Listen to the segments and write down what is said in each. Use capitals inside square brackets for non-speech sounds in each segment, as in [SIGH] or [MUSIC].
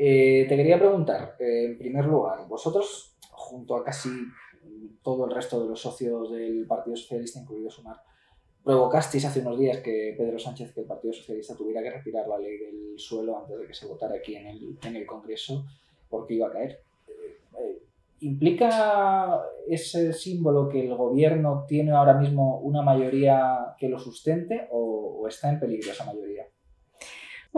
Eh, te quería preguntar, eh, en primer lugar, vosotros, junto a casi todo el resto de los socios del Partido Socialista, incluido Sumar, provocasteis hace unos días que Pedro Sánchez, que el Partido Socialista, tuviera que retirar la ley del suelo antes de que se votara aquí en el, Congreso porque iba a caer. Eh, ¿Implica ese símbolo que el gobierno tiene ahora mismo una mayoría que lo sustente o, o está en peligro esa mayoría?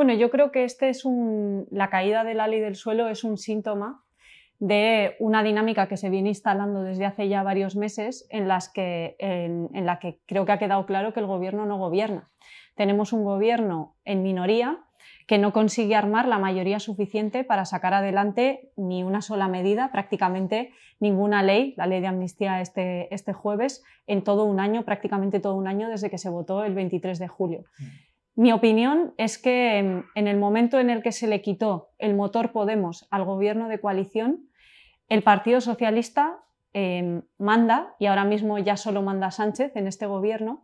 Bueno, yo creo que este es un, la caída de la ley del suelo es un síntoma de una dinámica que se viene instalando desde hace ya varios meses en, las que, en, la que creo que ha quedado claro que el gobierno no gobierna. Tenemos un gobierno en minoría que no consigue armar la mayoría suficiente para sacar adelante ni una sola medida, prácticamente ninguna ley, la ley de amnistía este, este jueves, en todo un año, prácticamente todo un año desde que se votó el 23 de julio. Mm. Mi opinión es que en el momento en el que se le quitó el motor Podemos al gobierno de coalición, el Partido Socialista eh, manda, y ahora mismo ya solo manda Sánchez en este gobierno,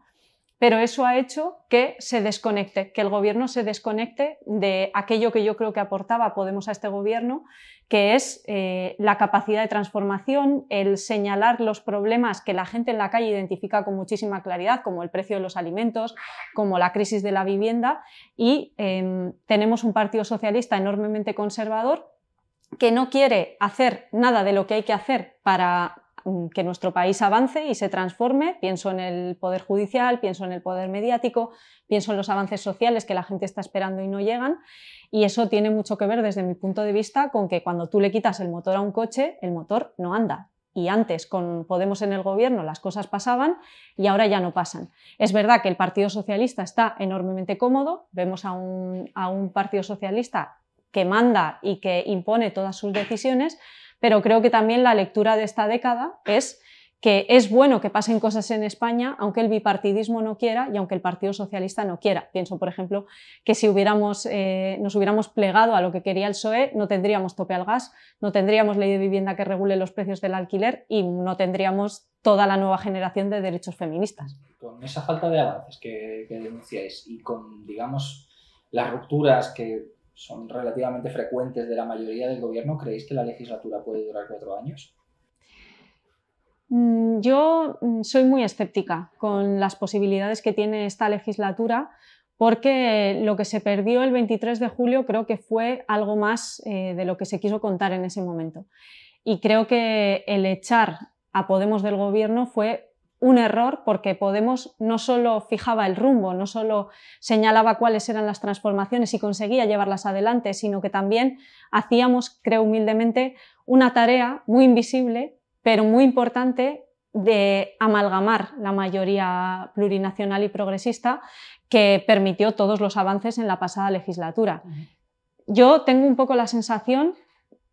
pero eso ha hecho que se desconecte, que el gobierno se desconecte de aquello que yo creo que aportaba Podemos a este gobierno, que es eh, la capacidad de transformación, el señalar los problemas que la gente en la calle identifica con muchísima claridad, como el precio de los alimentos, como la crisis de la vivienda, y em, tenemos un Partido Socialista enormemente conservador que no quiere hacer nada de lo que hay que hacer para, Mm, que nuestro país avance y se transforme. Pienso en el poder judicial, pienso en el poder mediático, pienso en los avances sociales que la gente está esperando y no llegan. Y eso tiene mucho que ver desde mi punto de vista con que cuando tú le quitas el motor a un coche, el motor no anda, y antes con Podemos en el gobierno las cosas pasaban y ahora ya no pasan. Es verdad que el Partido Socialista está enormemente cómodo, vemos a un, a un Partido Socialista que manda y que impone todas sus decisiones, pero creo que también la lectura de esta década es que es bueno que pasen cosas en España, aunque el bipartidismo no quiera y aunque el Partido Socialista no quiera. Pienso, por ejemplo, que si hubiéramos, eh, nos hubiéramos plegado a lo que quería el PSOE, no tendríamos tope al gas, no tendríamos ley de vivienda que regule los precios del alquiler y no tendríamos toda la nueva generación de derechos feministas. Con esa falta de avances que, que denunciáis y con, digamos, las rupturas que son relativamente frecuentes de la mayoría del gobierno, ¿creéis que la legislatura puede durar cuatro años? Mm, yo mm, soy muy escéptica con las posibilidades que tiene esta legislatura porque lo que se perdió el 23 de julio creo que fue algo más eh, de lo que se quiso contar en ese momento. Y creo que el echar a Podemos del gobierno fue un error porque Podemos no solo fijaba el rumbo, no solo señalaba cuáles eran las transformaciones y conseguía llevarlas adelante, sino que también hacíamos, creo humildemente, una tarea muy invisible, pero muy importante de amalgamar la mayoría plurinacional y progresista que permitió todos los avances en la pasada legislatura. Yo tengo un poco la sensación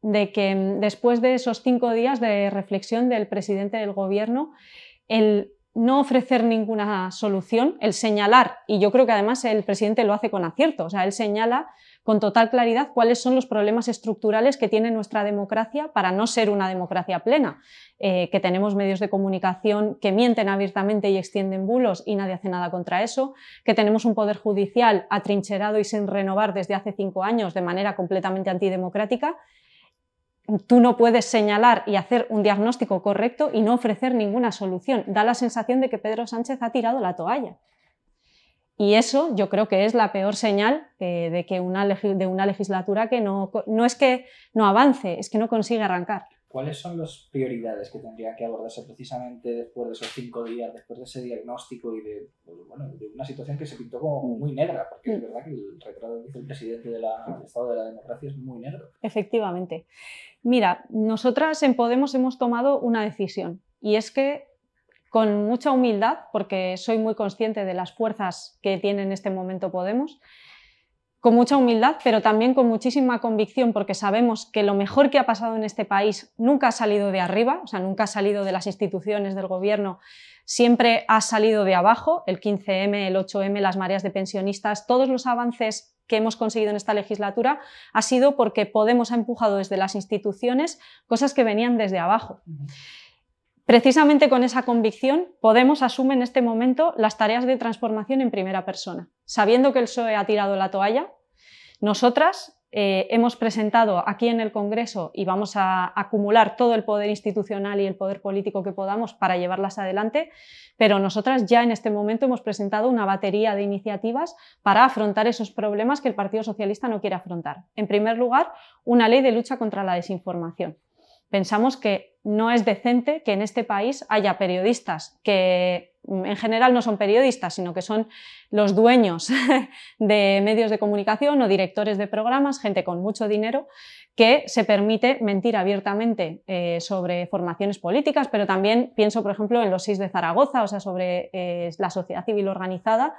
de que mm, después de esos cinco días de reflexión del presidente del gobierno, el no ofrecer ninguna solución, el señalar, y yo creo que además el presidente lo hace con acierto, o sea, él señala con total claridad cuáles son los problemas estructurales que tiene nuestra democracia para no ser una democracia plena, eh, que tenemos medios de comunicación que mienten abiertamente y extienden bulos y nadie hace nada contra eso, que tenemos un poder judicial atrincherado y sin renovar desde hace cinco años de manera completamente antidemocrática tú no puedes señalar y hacer un diagnóstico correcto y no ofrecer ninguna solución. Da la sensación de que Pedro Sánchez ha tirado la toalla. Y eso yo creo que es la peor señal eh, de, que una, de una legislatura que no, no es que no avance, es que no consigue arrancar. ¿cuáles son las prioridades que tendría que abordarse precisamente después de esos cinco días, después de ese diagnóstico y de, pues, de una situación que se pintó como mm. muy negra? Porque es mm. verdad que el retrato del presidente del Estado de la Democracia es muy negro. Efectivamente. Mira, nosotras en Podemos hemos tomado una decisión y es que con mucha humildad, porque soy muy consciente de las fuerzas que tiene en este momento Podemos, con mucha humildad, pero también con muchísima convicción, porque sabemos que lo mejor que ha pasado en este país nunca ha salido de arriba, o sea, nunca ha salido de las instituciones del gobierno, siempre ha salido de abajo, el 15M, el 8M, las mareas de pensionistas, todos los avances que hemos conseguido en esta legislatura ha sido porque Podemos ha empujado desde las instituciones cosas que venían desde abajo. Precisamente con esa convicción, Podemos asume en este momento las tareas de transformación en primera persona. Sabiendo que el PSOE ha tirado la toalla, nosotras eh, hemos presentado aquí en el Congreso y vamos a acumular todo el poder institucional y el poder político que podamos para llevarlas adelante, pero nosotras ya en este momento hemos presentado una batería de iniciativas para afrontar esos problemas que el Partido Socialista no quiere afrontar. En primer lugar, una ley de lucha contra la desinformación pensamos que no es decente que en este país haya periodistas que mm, en general no son periodistas, sino que son los dueños [LAUGHS] de medios de comunicación o directores de programas, gente con mucho dinero, que se permite mentir abiertamente eh, sobre formaciones políticas, pero también pienso, por ejemplo, en los SIS de Zaragoza, o sea, sobre eh, la sociedad civil organizada,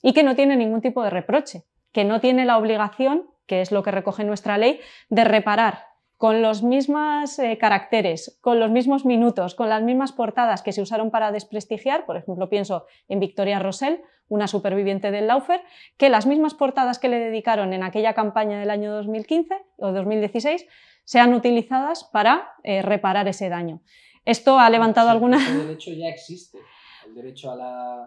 y que no tiene ningún tipo de reproche, que no tiene la obligación, que es lo que recoge nuestra ley, de reparar con los mismos eh, caracteres, con los mismos minutos, con las mismas portadas que se usaron para desprestigiar, por ejemplo, pienso en Victoria Rossell, una superviviente del Laufer, que las mismas portadas que le dedicaron en aquella campaña del año 2015 o 2016 sean utilizadas para eh, reparar ese daño. Esto ha levantado alguna... El derecho ya existe. El derecho a la...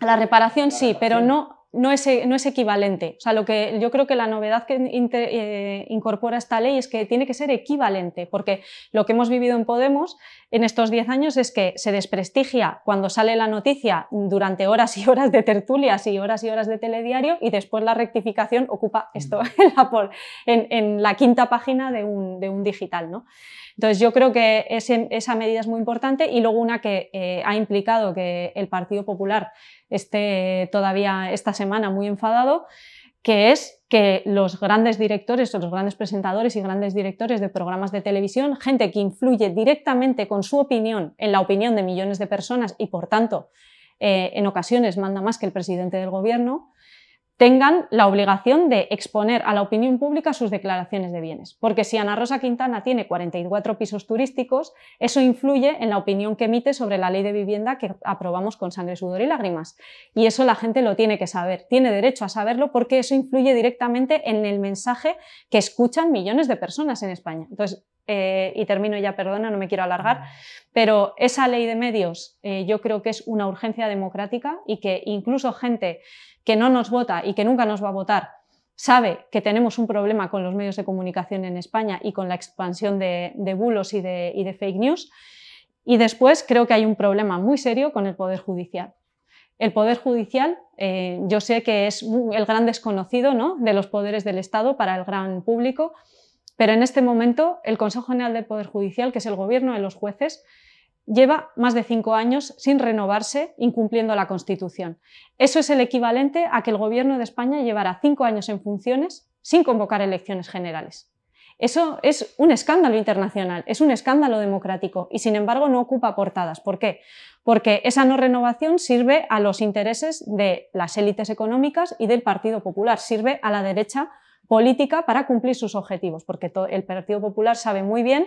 a la reparación. sí, pero no no es, equivalente. O sea, lo que yo creo que la novedad que eh, incorpora esta ley es que tiene que ser equivalente, porque lo que hemos vivido en Podemos en estos 10 años es que se desprestigia cuando sale la noticia durante horas y horas de tertulias y horas y horas de telediario y después la rectificación ocupa esto mm. en la, la quinta página de un, de un digital. ¿no? Entonces, yo creo que esa medida es muy importante y luego una que eh, ha implicado que el Partido Popular esté todavía esta semana muy enfadado, que es que los grandes directores los grandes presentadores y grandes directores de programas de televisión, gente que influye directamente con su opinión en la opinión de millones de personas y, por tanto, eh, en ocasiones manda más que el presidente del gobierno, tengan la obligación de exponer a la opinión pública sus declaraciones de bienes. Porque si Ana Rosa Quintana tiene 44 pisos turísticos, eso influye en la opinión que emite sobre la ley de vivienda que aprobamos con sangre, sudor y lágrimas. Y eso la gente lo tiene que saber, tiene derecho a saberlo porque eso influye directamente en el mensaje que escuchan millones de personas en España. Entonces, eh, y termino ya, perdona, no me quiero alargar, pero esa ley de medios eh, yo creo que es una urgencia democrática y que incluso gente que no nos vota y que nunca nos va a votar sabe que tenemos un problema con los medios de comunicación en España y con la expansión de, bulos y de, fake news. Y después creo que hay un problema muy serio con el Poder Judicial. El Poder Judicial, eh, yo sé que es el gran desconocido ¿no? de los poderes del Estado para el gran público, pero en este momento, el Consejo General del Poder Judicial, que es el gobierno de los jueces, lleva más de cinco años sin renovarse, incumpliendo la Constitución. Eso es el equivalente a que el Gobierno de España llevara cinco años en funciones sin convocar elecciones generales. Eso es un escándalo internacional, es un escándalo democrático y sin embargo no ocupa portadas. ¿Por qué? Porque esa no renovación sirve a los intereses de las élites económicas y del Partido Popular, sirve a la derecha política para cumplir sus objetivos, porque el Partido Popular sabe muy bien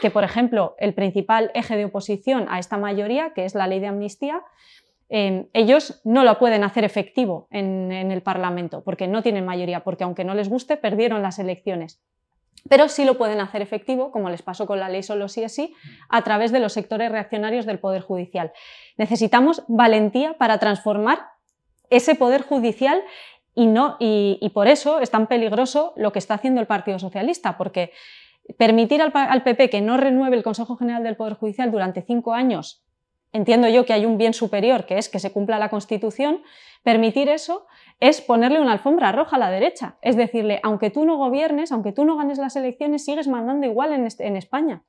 que, por ejemplo, el principal eje de oposición a esta mayoría, que es la ley de amnistía, em, ellos no lo pueden hacer efectivo en, el Parlamento, porque no tienen mayoría, porque aunque no les guste, perdieron las elecciones pero sí lo pueden hacer efectivo, como les pasó con la ley solo si es sí, a través de los sectores reaccionarios del Poder Judicial. Necesitamos valentía para transformar ese Poder Judicial y, no, y, por eso es tan peligroso lo que está haciendo el Partido Socialista, porque permitir al, PP que no renueve el Consejo General del Poder Judicial durante cinco años, entiendo yo que hay un bien superior, que es que se cumpla la Constitución, permitir eso es ponerle una alfombra roja a la derecha. Es decirle, aunque tú no gobiernes, aunque tú no ganes las elecciones, sigues mandando igual en, España.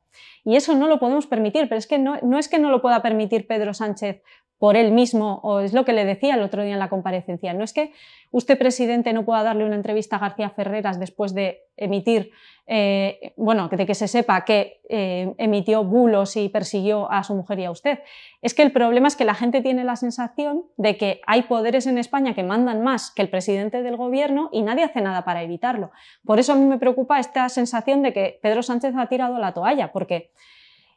Y eso no lo podemos permitir, pero es que no es que no lo pueda permitir Pedro Sánchez por él mismo, o es lo que le decía el otro día en la comparecencia. No es que usted, presidente, no pueda darle una entrevista a García Ferreras después de emitir, eh, bueno, de que se sepa que eh, emitió bulos y persiguió a su mujer y a usted. Es que el problema es que la gente tiene la sensación de que hay poderes en España que mandan más que el presidente del gobierno y nadie hace nada para evitarlo. Por eso a mí me preocupa esta sensación de que Pedro Sánchez ha tirado la toalla, porque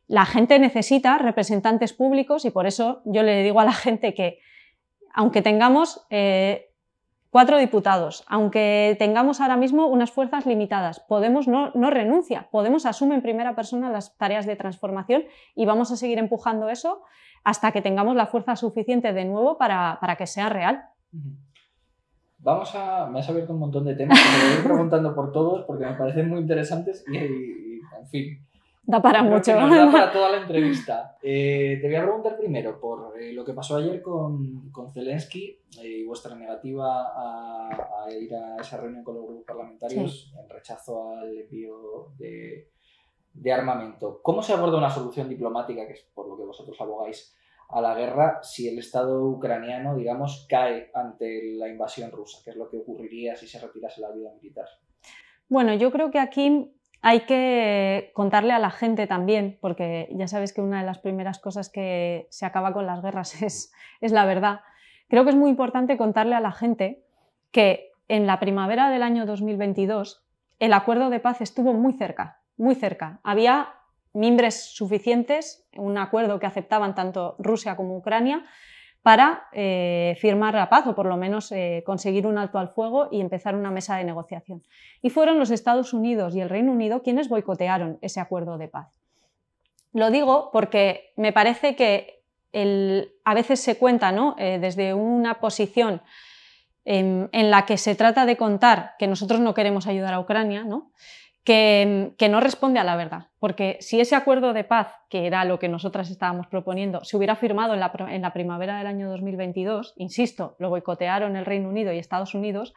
la gente necesita representantes públicos y por eso yo le digo a la [LAUGHS] gente que, aunque tengamos eh, cuatro diputados, aunque tengamos ahora mismo unas fuerzas limitadas, Podemos no, renuncia, Podemos asume en primera persona las tareas de transformación y vamos a seguir empujando eso hasta que tengamos la fuerza suficiente de nuevo para, que sea real. Vamos a. Me has abierto un montón de temas, me voy preguntando por todos porque me parecen muy interesantes y, y en fin da para mucho. da para toda la entrevista. Eh, te voy a preguntar primero por eh, lo que pasó ayer con, con Zelensky eh, y vuestra negativa a, ir a esa reunión con los grupos parlamentarios en rechazo al envío de, de, armamento. ¿Cómo se aborda una solución diplomática, que es por lo que vosotros abogáis, a la guerra si el Estado ucraniano, digamos, cae ante la invasión rusa? ¿Qué es lo que ocurriría si se retirase la ayuda militar? Bueno, yo creo que aquí hay que contarle a la gente también, porque ya sabes que una de las primeras cosas que se acaba con las guerras [LAUGHS] es, es la verdad. Creo que es muy importante contarle a la gente que en la primavera del año 2022 el acuerdo de paz estuvo muy cerca, muy cerca. Había mimbres suficientes, un acuerdo que aceptaban tanto Rusia como Ucrania, para eh, firmar la paz o por lo menos eh, conseguir un alto al fuego y empezar una mesa de negociación. Y fueron los Estados Unidos y el Reino Unido quienes boicotearon ese acuerdo de paz. Lo digo porque me parece que a veces se cuenta eh, desde una posición en, em, en, la que se trata de contar que nosotros no queremos ayudar a Ucrania, ¿no? que, no responde a la verdad. Porque si ese acuerdo de paz, que era lo que nosotras estábamos proponiendo, se hubiera firmado en la, primavera del año 2022, insisto, lo boicotearon el Reino Unido y Estados Unidos,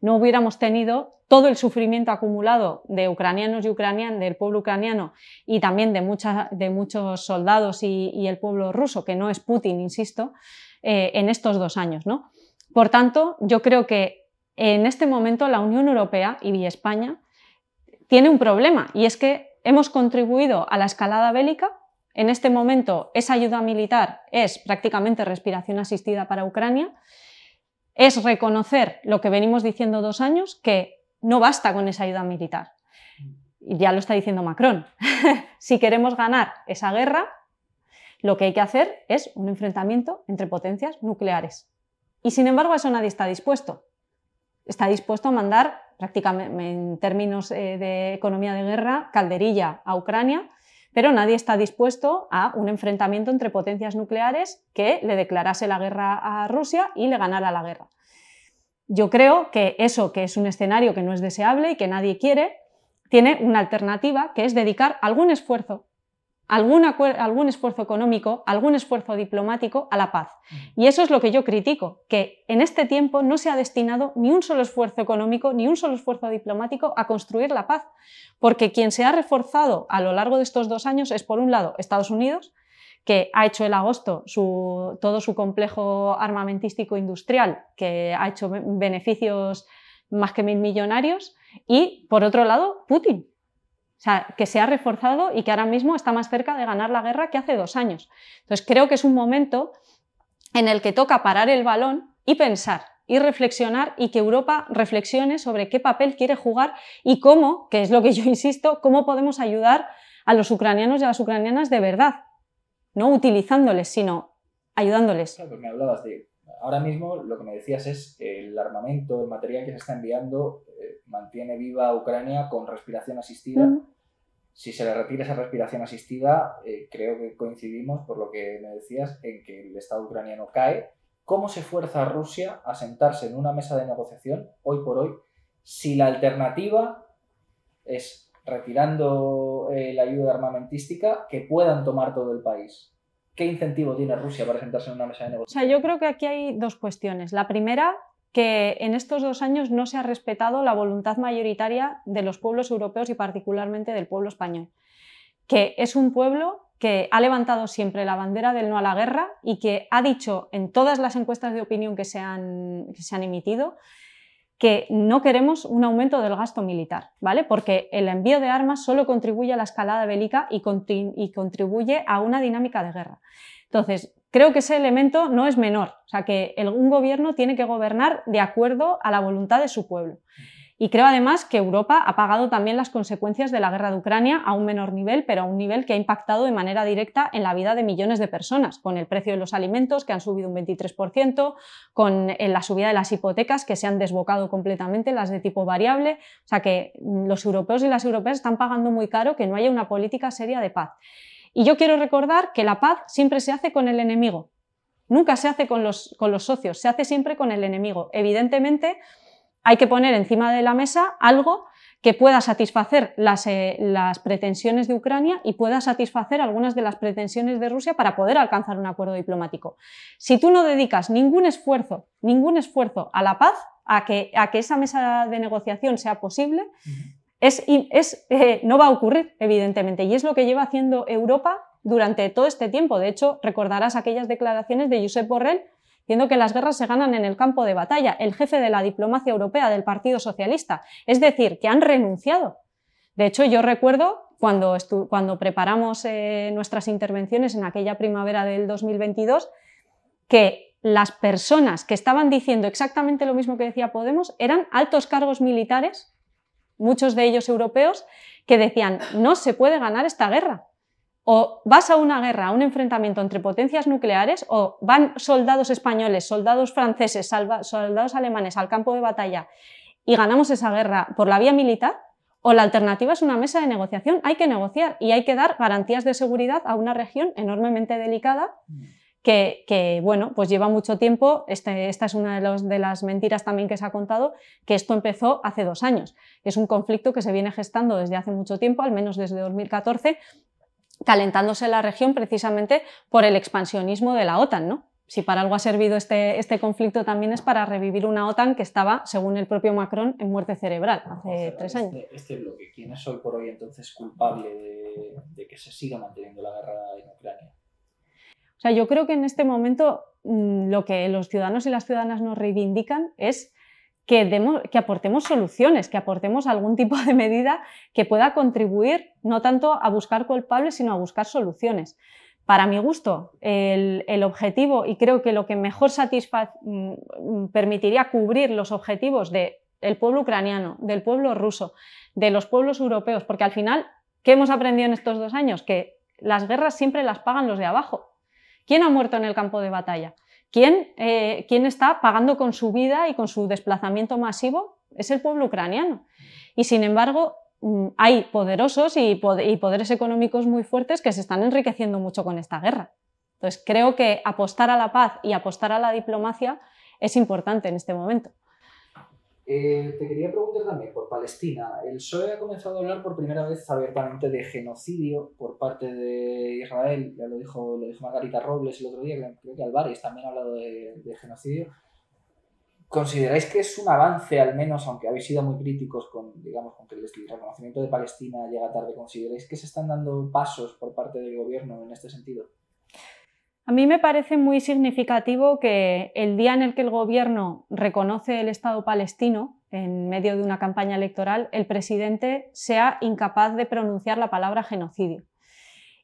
no hubiéramos tenido todo el sufrimiento acumulado de ucranianos y ucranianas, del pueblo ucraniano y también de, muchos soldados y, el pueblo ruso, que no es Putin, insisto, eh, en estos dos años. ¿no? Por tanto, yo creo que en este momento la Unión Europea y España tiene un problema y es que hemos contribuido a la escalada bélica. En este momento, esa ayuda militar es prácticamente respiración asistida para Ucrania. Es reconocer lo que venimos diciendo dos años, que no basta con esa ayuda militar. Y ya lo está diciendo Macron. [LAUGHS] si queremos ganar esa guerra, lo que hay que hacer es un enfrentamiento entre potencias nucleares. Y sin embargo, eso nadie está dispuesto. Está dispuesto a mandar prácticamente en términos eh, de economía de guerra, calderilla a Ucrania, pero nadie está dispuesto a un enfrentamiento entre potencias nucleares que le declarase la guerra a Rusia y le ganara la guerra. Yo creo que eso, que es un escenario que no es deseable y que nadie quiere, tiene una alternativa que es dedicar algún esfuerzo algún, esfuerzo económico, algún esfuerzo diplomático a la paz. Y eso es lo que yo critico, que en este tiempo no se ha destinado ni un solo esfuerzo económico, ni un solo esfuerzo diplomático a construir la paz, porque quien se ha reforzado a lo largo de estos dos años es, por un lado, Estados Unidos, que ha hecho el agosto todo su complejo armamentístico industrial, que ha hecho beneficios más que mil millonarios, y por otro lado, Putin, o sea, que se ha reforzado y que ahora mismo está más cerca de ganar la guerra que hace dos años. Entonces, creo que es un momento en el que toca parar el balón y pensar y reflexionar y que Europa reflexione sobre qué papel quiere jugar y cómo, que es lo que yo [LAUGHS] insisto, cómo podemos ayudar a los ucranianos y a las ucranianas de verdad, no utilizándoles, sino ayudándoles. Claro, me hablabas de, ahora mismo lo que me decías es el armamento, el material que se está enviando eh, mantiene viva a Ucrania con respiración asistida. Si se le retira esa respiración asistida, eh, creo que coincidimos, por lo que me decías, en que el Estado ucraniano cae. ¿Cómo se fuerza a Rusia a sentarse en una mesa de negociación hoy por hoy si la alternativa es retirando eh, la ayuda armamentística que puedan tomar todo el país? ¿Qué incentivo tiene Rusia para sentarse en una mesa de negociación? O sea, yo creo que aquí hay dos cuestiones. La primera que en estos dos años no se ha respetado la voluntad mayoritaria de los pueblos europeos y particularmente del pueblo español, que es un pueblo que ha levantado siempre la bandera del no a la guerra y que ha dicho en todas las encuestas de opinión que se han, que se han emitido que no queremos un aumento del gasto militar, ¿vale? Porque el envío de armas solo contribuye a la escalada bélica y, contribuye a una dinámica de guerra. Entonces, creo que ese elemento no es menor, o sea, que un gobierno tiene que gobernar de acuerdo a la voluntad de su pueblo. Y creo además que Europa ha pagado también las consecuencias de la guerra de Ucrania a un menor nivel, pero a un nivel que ha impactado de manera directa en la vida de millones de personas, con el precio de los alimentos que han subido un 23%, con eh, la subida de las hipotecas que se han desbocado completamente, las de tipo variable. O sea que mm, los europeos y las europeas están pagando muy caro que no haya una política seria de paz. Y yo quiero recordar que la paz siempre se hace con el enemigo, nunca se hace con los, con los socios, se hace siempre con el enemigo. Evidentemente, hay que poner encima de la mesa algo que pueda satisfacer las, eh, las, pretensiones de Ucrania y pueda satisfacer algunas de las pretensiones de Rusia para poder alcanzar un acuerdo diplomático. Si tú no dedicas ningún esfuerzo, ningún esfuerzo a la paz, a que, a que esa mesa de negociación sea posible, es, eh, no va a ocurrir, evidentemente. Y es lo que lleva haciendo Europa durante todo este tiempo. De hecho, recordarás aquellas declaraciones de Josep Borrell diciendo que las guerras se ganan en el campo de batalla, el jefe de la diplomacia europea del Partido Socialista. Es decir, que han renunciado. De hecho, yo recuerdo cuando, cuando preparamos eh, nuestras intervenciones en aquella primavera del 2022 que las personas que estaban diciendo exactamente lo mismo que decía Podemos eran altos cargos militares muchos de ellos europeos, que decían, no se puede ganar esta guerra. O vas a una guerra, a un enfrentamiento entre potencias nucleares, o van soldados españoles, soldados franceses, soldados alemanes al campo de batalla y ganamos esa guerra por la vía militar, o la alternativa es una mesa de negociación. Hay que negociar y hay que dar garantías de seguridad a una región enormemente delicada. Mm que, bueno, pues lleva mucho tiempo, este, esta es una de, de, las mentiras también que se ha contado, que esto empezó hace dos años. Es un conflicto que se viene gestando desde hace mucho tiempo, al menos desde 2014, calentándose la región precisamente por el expansionismo de la OTAN, ¿no? Si para algo ha servido este, este conflicto también es para revivir una OTAN que estaba, según el propio Macron, en muerte cerebral hace tres este años. Este ¿quién es hoy por hoy entonces culpable de, de que se siga manteniendo la guerra en Ucrania? yo creo que en este momento mm, lo que los ciudadanos y las ciudadanas nos reivindican es que, que, aportemos soluciones, que aportemos algún tipo de medida que pueda contribuir no tanto a buscar culpables, sino a buscar soluciones. Para mi gusto, el, objetivo, y creo que lo que mejor mm, mm, permitiría cubrir los objetivos del pueblo ucraniano, del pueblo ruso, de los pueblos europeos, porque al final, ¿qué hemos aprendido en estos dos años? Que las guerras siempre las pagan los de abajo, ¿Quién ha muerto en el campo de batalla? Eh, ¿Quién, está pagando con su vida y con su desplazamiento masivo? Es el pueblo ucraniano. Y sin embargo, mm, hay poderosos y, poderes económicos muy fuertes que se están enriqueciendo mucho con esta guerra. Entonces, creo que apostar a la paz y apostar a la diplomacia es importante en este momento. Eh, te quería preguntar también por Palestina. El PSOE ha comenzado a hablar por primera vez abiertamente de genocidio por parte de Israel. Ya lo dijo, lo dijo Margarita Robles el otro día, creo que Alvarez también ha hablado de, genocidio. ¿Consideráis que es un avance, al menos, aunque habéis sido muy críticos con, digamos, con que el reconocimiento de Palestina llega tarde? ¿Consideráis que se están dando pasos por parte del gobierno en este sentido? A mí me parece muy significativo que el día en el que el gobierno reconoce el Estado palestino, en medio de una campaña electoral, el presidente sea incapaz de pronunciar la palabra genocidio.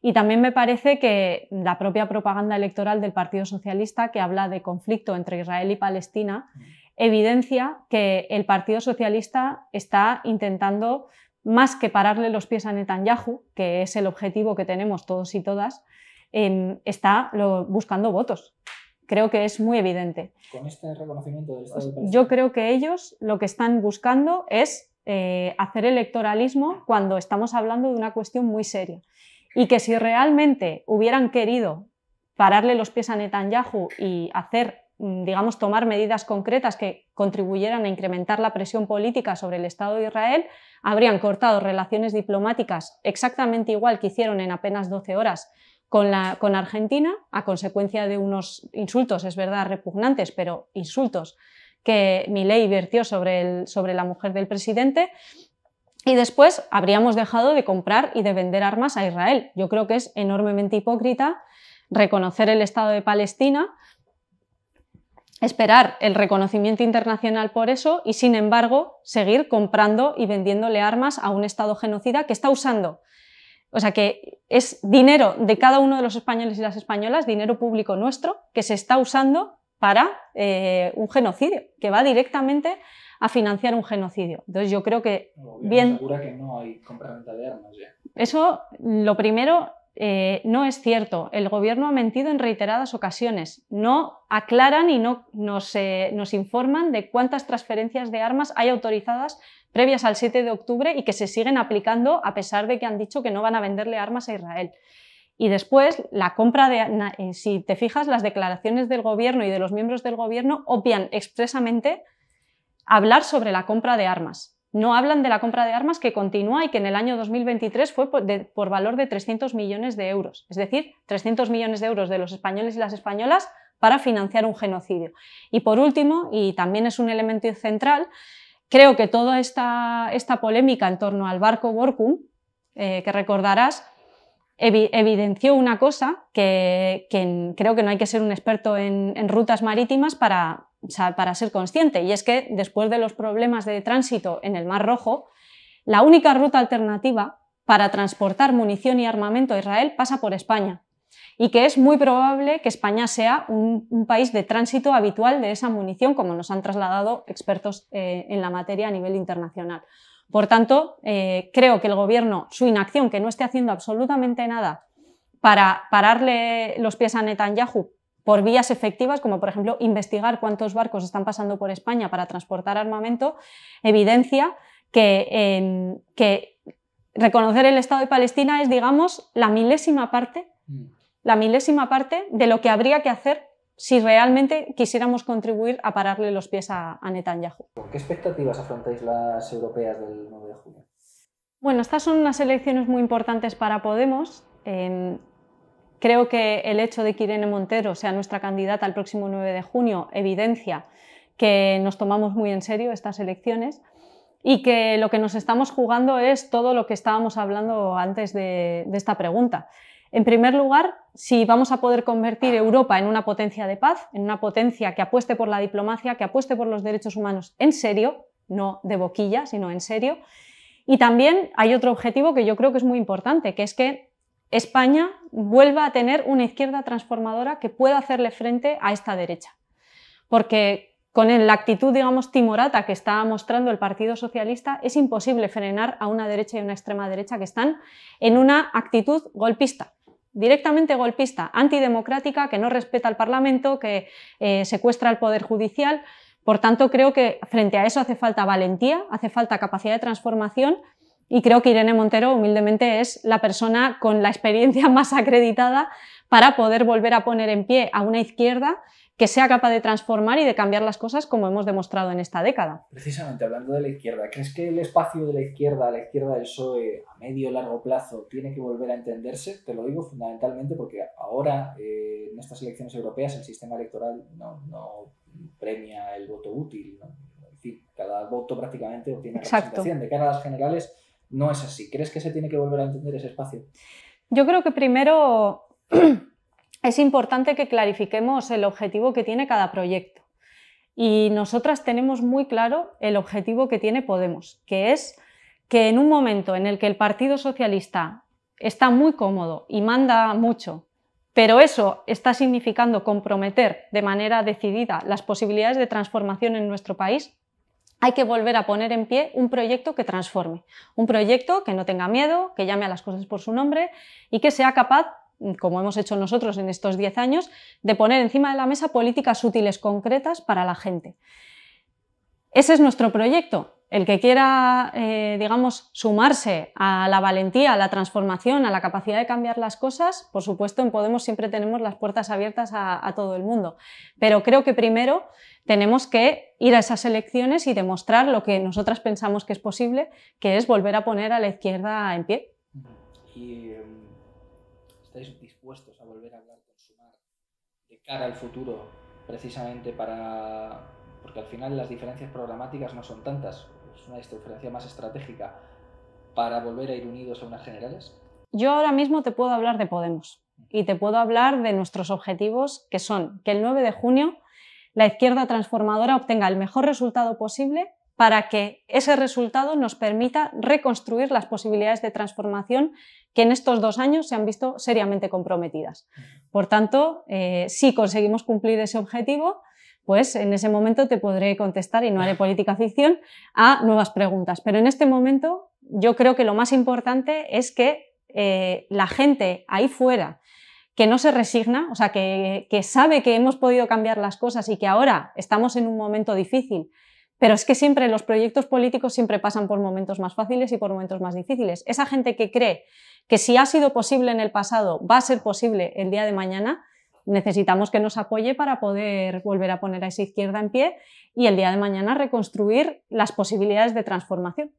Y también me parece que la propia propaganda electoral del Partido Socialista, que habla de conflicto entre Israel y Palestina, evidencia que el Partido Socialista está intentando, más que pararle los pies a Netanyahu, que es el objetivo que tenemos todos y todas, está buscando votos. Creo que es muy evidente. Este Yo creo que ellos lo que están buscando es eh, hacer electoralismo cuando estamos hablando de una cuestión muy seria. Y que si realmente hubieran querido pararle los pies a Netanyahu y hacer mm, digamos, tomar medidas concretas que contribuyeran a incrementar la presión política sobre el Estado de Israel, habrían cortado relaciones diplomáticas exactamente igual que hicieron en apenas 12 horas con, la, Argentina a consecuencia de unos insultos, es verdad, repugnantes, pero insultos que Milei vertió sobre, el, sobre la mujer del presidente. Y después habríamos dejado de comprar y de vender armas a Israel. Yo creo que es enormemente hipócrita reconocer el Estado de Palestina, esperar el reconocimiento internacional por eso y, sin embargo, seguir comprando y vendiéndole armas a un Estado genocida que está usando o sea que es dinero de cada uno de los españoles y las españolas, dinero público nuestro, que se está usando para eh, un genocidio, que va directamente a financiar un genocidio. Entonces yo creo que... bien... que no hay de armas Eso, lo primero, eh, no es cierto. El gobierno ha mentido en reiteradas ocasiones. No aclaran y no nos, informan de cuántas transferencias de armas hay autorizadas previas al 7 de octubre y que se siguen aplicando a pesar de que han dicho que no van a venderle armas a Israel. Y después, la compra de... Eh, si te fijas, las declaraciones del gobierno y de los miembros del gobierno obvian expresamente hablar sobre la compra de armas. No hablan de la compra de armas que continúa y que en el año 2023 fue por, valor de 300 millones de euros, es decir, 300 millones de euros de los españoles y las españolas para financiar un genocidio. Y por último, y también es un elemento central, creo que toda esta, esta polémica en torno al barco Borkum, eh, que recordarás, evidenció una cosa que, creo que no hay que ser un experto en rutas marítimas para, para ser consciente. Y es que después de los problemas de tránsito en el Mar Rojo, la única ruta alternativa para transportar munición y armamento a Israel pasa por España y que es muy probable que España sea un, país de tránsito habitual de esa munición, como nos han trasladado expertos eh, en la materia a nivel internacional. Por tanto, eh, creo que el Gobierno, su inacción, que no esté haciendo absolutamente nada para pararle los pies a Netanyahu por vías efectivas, como por ejemplo investigar cuántos barcos están pasando por España para transportar armamento, evidencia que, em, reconocer el Estado de Palestina es, digamos, la milésima parte, mm. la milésima parte de lo que habría que hacer si realmente quisiéramos contribuir a pararle los pies a, Netanyahu. ¿Qué expectativas afrontáis las europeas del 9 de junio? Bueno, estas son unas elecciones muy importantes para Podemos. Em, Creo que el hecho de que Irene Montero sea nuestra candidata el próximo 9 de junio evidencia que nos tomamos muy en serio estas elecciones y que lo que nos estamos jugando es todo lo que estábamos hablando antes de, esta pregunta. En primer lugar, si vamos a poder convertir Europa en una potencia de paz, en una potencia que apueste por la diplomacia, que apueste por los derechos humanos en serio, no de boquilla, sino en serio. Y también hay otro objetivo que yo creo que es muy importante, que es que España vuelva a tener una izquierda transformadora que pueda hacerle frente a esta derecha. Porque con la actitud, digamos, timorata que está mostrando el Partido Socialista, es imposible frenar a una derecha y una extrema derecha que están en una actitud golpista directamente golpista, antidemocrática, que no respeta al Parlamento, que eh, secuestra el Poder Judicial. Por tanto, creo que frente a eso hace falta valentía, hace falta capacidad de transformación y creo que Irene Montero humildemente es la persona con la experiencia [LAUGHS] más acreditada para poder volver a poner en pie a una izquierda que sea capaz de transformar y de cambiar las cosas como hemos demostrado en esta década. Precisamente hablando de la izquierda, ¿crees que el espacio de la izquierda, la izquierda del PSOE a medio y largo plazo tiene que volver a entenderse? Te lo digo fundamentalmente porque ahora eh, en estas elecciones europeas el sistema electoral no, premia el voto útil, en fin, cada voto prácticamente obtiene Exacto. representación. De cara las generales no es así. ¿Crees que se tiene que volver a entender ese espacio? Yo creo que primero [CLEARS THROAT] es importante que clarifiquemos el objetivo que tiene cada proyecto. Y nosotras tenemos muy claro el objetivo que tiene Podemos, que es que en un momento en el que el Partido Socialista está muy cómodo y manda mucho, pero eso está significando comprometer de manera decidida las posibilidades de transformación en nuestro país, hay que volver a poner en pie un proyecto que transforme, un proyecto que no tenga miedo, que llame a las cosas por su nombre y que sea capaz como hemos hecho nosotros en estos 10 años, de poner encima de la mesa políticas útiles concretas para la gente. Ese es nuestro proyecto el que quiera, eh, digamos, sumarse a la valentía, a la transformación, a la capacidad de cambiar las cosas, por supuesto, en Podemos siempre tenemos las puertas abiertas a, todo el mundo. Pero creo que primero tenemos que ir a esas elecciones y demostrar lo que nosotras pensamos que es posible, que es volver a poner a la izquierda en pie. ¿Y em, estáis dispuestos a volver a hablar con Sumar de cara al futuro, precisamente para porque al final las diferencias programáticas no son tantas es una diferencia más estratégica para volver a ir unidos a unas generales? Yo ahora mismo te puedo hablar de Podemos y te puedo hablar de nuestros objetivos, que son que el 9 de junio la izquierda transformadora obtenga el mejor resultado posible para que ese resultado nos permita reconstruir las posibilidades de transformación que en estos dos años se han visto seriamente comprometidas. Por tanto, eh, si conseguimos cumplir ese objetivo, pues en ese momento te podré contestar y no haré política ficción a nuevas preguntas. Pero en este momento yo creo que lo más importante es que eh, la gente ahí fuera que no se resigna, o sea, que sabe que hemos podido cambiar las cosas y que ahora estamos en un momento difícil, pero es que siempre los proyectos políticos siempre pasan por momentos más fáciles y por momentos más difíciles. Esa gente que cree que si ha sido posible en el pasado, va a ser posible el día de mañana, necesitamos que nos apoye para poder volver a poner a esa izquierda en pie y el día de mañana reconstruir las posibilidades de transformación.